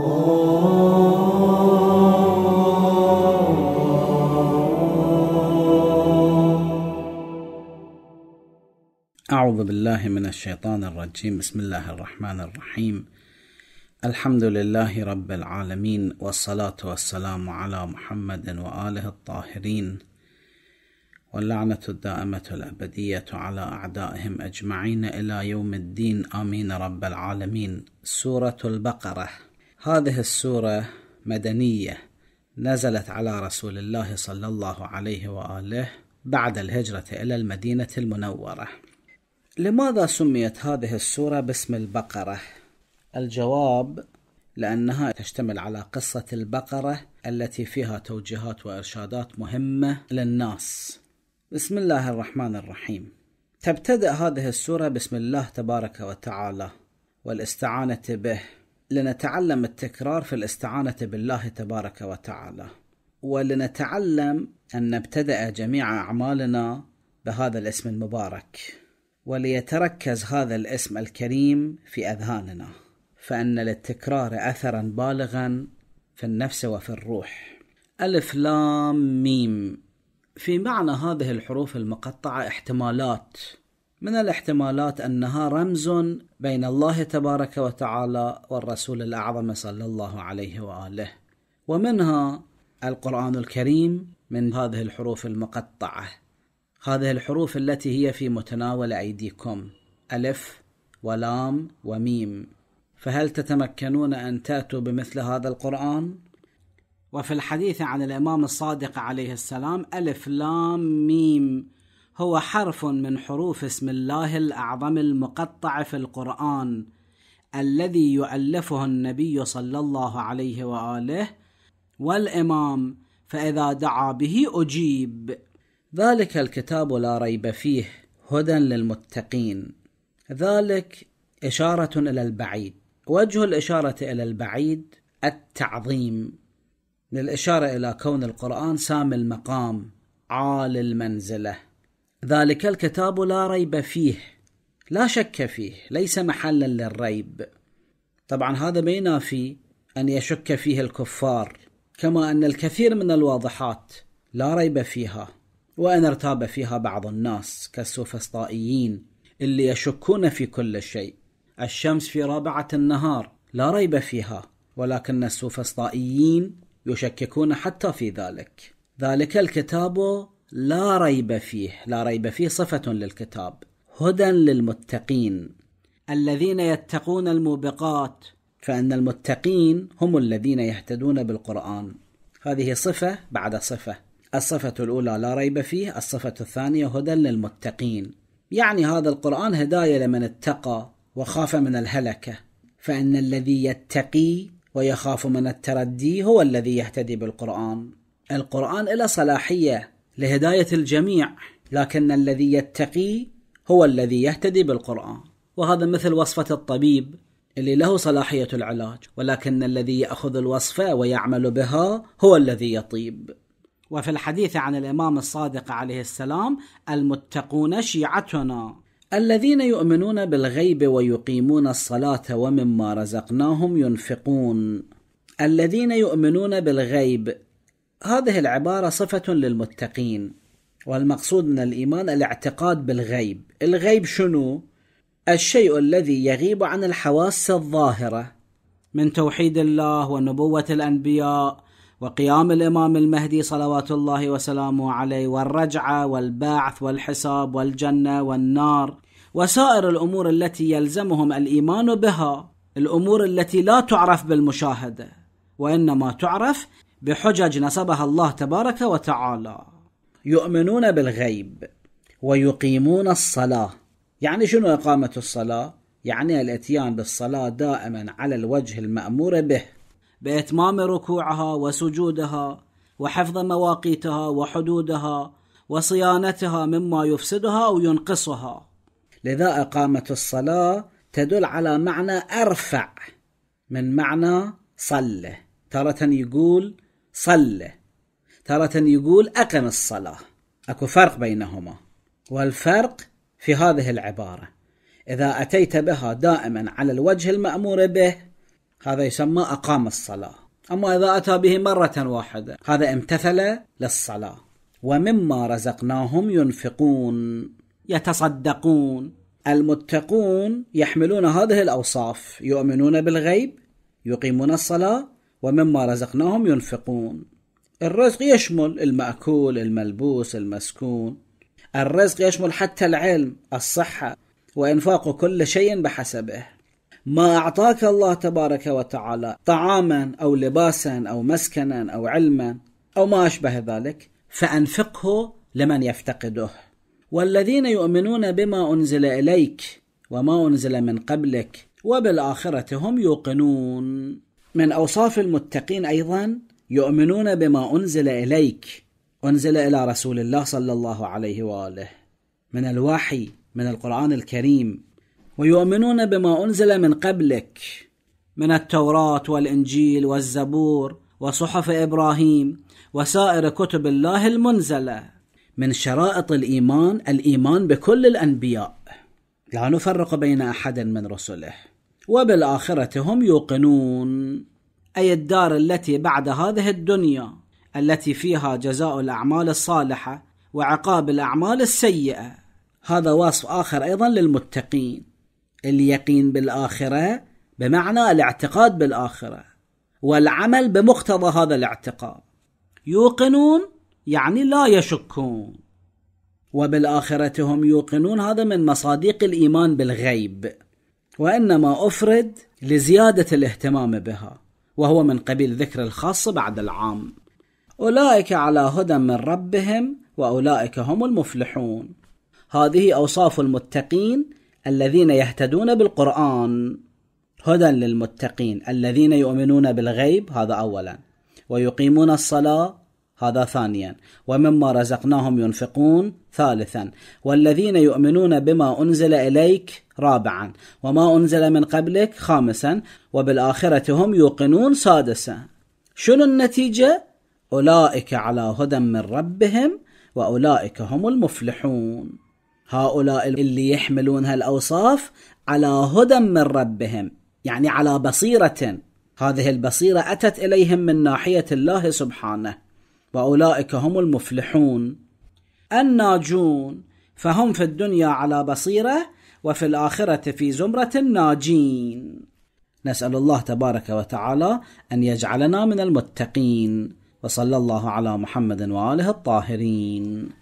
أعوذ بالله من الشيطان الرجيم بسم الله الرحمن الرحيم الحمد لله رب العالمين والصلاة والسلام على محمد وآله الطاهرين واللعنة الدائمة الأبدية على أعدائهم أجمعين إلى يوم الدين آمين رب العالمين سورة البقرة هذه السورة مدنية نزلت على رسول الله صلى الله عليه وآله بعد الهجرة إلى المدينة المنورة. لماذا سميت هذه السورة باسم البقرة؟ الجواب لأنها تشتمل على قصة البقرة التي فيها توجيهات وإرشادات مهمة للناس. بسم الله الرحمن الرحيم. تبتدأ هذه السورة بسم الله تبارك وتعالى والاستعانة به لنتعلم التكرار في الاستعانة بالله تبارك وتعالى ولنتعلم أن نبتدأ جميع أعمالنا بهذا الاسم المبارك وليتركز هذا الاسم الكريم في أذهاننا فأن للتكرار أثرا بالغا في النفس وفي الروح ألف لام ميم في معنى هذه الحروف المقطعة احتمالات من الاحتمالات انها رمز بين الله تبارك وتعالى والرسول الاعظم صلى الله عليه واله ومنها القران الكريم من هذه الحروف المقطعه هذه الحروف التي هي في متناول ايديكم الف ولام وميم فهل تتمكنون ان تاتوا بمثل هذا القران وفي الحديث عن الامام الصادق عليه السلام الف لام ميم هو حرف من حروف اسم الله الاعظم المقطع في القران الذي يؤلفه النبي صلى الله عليه واله والامام فاذا دعا به اجيب ذلك الكتاب لا ريب فيه هدى للمتقين ذلك اشاره الى البعيد وجه الاشاره الى البعيد التعظيم للاشاره الى كون القران سامي المقام عال المنزله ذلك الكتاب لا ريب فيه لا شك فيه ليس محلا للريب طبعا هذا ما ينافي ان يشك فيه الكفار كما ان الكثير من الواضحات لا ريب فيها وان ارتاب فيها بعض الناس كالسوفسطائيين اللي يشكون في كل شيء الشمس في رابعه النهار لا ريب فيها ولكن السوفسطائيين يشككون حتى في ذلك ذلك الكتاب لا ريب فيه لا ريب فيه صفة للكتاب هدى للمتقين الذين يتقون الموبقات فأن المتقين هم الذين يهتدون بالقرآن هذه صفة بعد صفة الصفة الأولى لا ريب فيه الصفة الثانية هدى للمتقين يعني هذا القرآن هداية لمن اتقى وخاف من الهلكة فإن الذي يتقي ويخاف من التردي هو الذي يهتدي بالقرآن القرآن له صلاحية لهداية الجميع لكن الذي يتقي هو الذي يهتدي بالقرآن وهذا مثل وصفة الطبيب اللي له صلاحية العلاج ولكن الذي يأخذ الوصفة ويعمل بها هو الذي يطيب وفي الحديث عن الإمام الصادق عليه السلام المتقون شيعتنا الذين يؤمنون بالغيب ويقيمون الصلاة ومما رزقناهم ينفقون الذين يؤمنون بالغيب هذه العبارة صفة للمتقين والمقصود من الإيمان الاعتقاد بالغيب الغيب شنو؟ الشيء الذي يغيب عن الحواس الظاهرة من توحيد الله ونبوة الأنبياء وقيام الإمام المهدي صلوات الله وسلامه عليه والرجعة والبعث والحساب والجنة والنار وسائر الأمور التي يلزمهم الإيمان بها الأمور التي لا تعرف بالمشاهدة وإنما تعرف بحجج نسبها الله تبارك وتعالى يؤمنون بالغيب ويقيمون الصلاه يعني شنو اقامه الصلاه يعني الاتيان بالصلاه دائما على الوجه المامور به باتمام ركوعها وسجودها وحفظ مواقيتها وحدودها وصيانتها مما يفسدها او ينقصها لذا اقامه الصلاه تدل على معنى ارفع من معنى صله تاره يقول صلى تارة يقول أقم الصلاة أكو فرق بينهما والفرق في هذه العبارة إذا أتيت بها دائما على الوجه المأمور به هذا يسمى أقام الصلاة أما إذا أتى به مرة واحدة هذا امتثل للصلاة ومما رزقناهم ينفقون يتصدقون المتقون يحملون هذه الأوصاف يؤمنون بالغيب يقيمون الصلاة ومما رزقناهم ينفقون الرزق يشمل المأكول الملبوس المسكون الرزق يشمل حتى العلم الصحة وإنفاق كل شيء بحسبه ما أعطاك الله تبارك وتعالى طعاما أو لباسا أو مسكنا أو علما أو ما أشبه ذلك فأنفقه لمن يفتقده والذين يؤمنون بما أنزل إليك وما أنزل من قبلك وبالآخرة هم يوقنون من أوصاف المتقين أيضا يؤمنون بما أنزل إليك أنزل إلى رسول الله صلى الله عليه وآله من الوحي من القرآن الكريم ويؤمنون بما أنزل من قبلك من التوراة والإنجيل والزبور وصحف إبراهيم وسائر كتب الله المنزلة من شرائط الإيمان الإيمان بكل الأنبياء لا نفرق بين أحد من رسله وبالآخرة هم يوقنون أي الدار التي بعد هذه الدنيا التي فيها جزاء الأعمال الصالحة وعقاب الأعمال السيئة هذا وصف آخر أيضا للمتقين اليقين بالآخرة بمعنى الاعتقاد بالآخرة والعمل بمقتضى هذا الاعتقاد يوقنون يعني لا يشكون وبالآخرة هم يوقنون هذا من مصادق الإيمان بالغيب وإنما أفرد لزيادة الاهتمام بها وهو من قبيل ذكر الخاص بعد العام أولئك على هدى من ربهم وأولئك هم المفلحون هذه أوصاف المتقين الذين يهتدون بالقرآن هدى للمتقين الذين يؤمنون بالغيب هذا أولا ويقيمون الصلاة هذا ثانيا ومما رزقناهم ينفقون ثالثا والذين يؤمنون بما أنزل إليك رابعا وما أنزل من قبلك خامسا وبالآخرة هم يوقنون سادسا شنو النتيجة؟ أولئك على هدى من ربهم وأولئك هم المفلحون هؤلاء اللي يحملون هالأوصاف على هدى من ربهم يعني على بصيرة هذه البصيرة أتت إليهم من ناحية الله سبحانه وأولئك هم المفلحون الناجون فهم في الدنيا على بصيره وفي الآخرة في زمرة الناجين نسأل الله تبارك وتعالى أن يجعلنا من المتقين وصلى الله على محمد وآله الطاهرين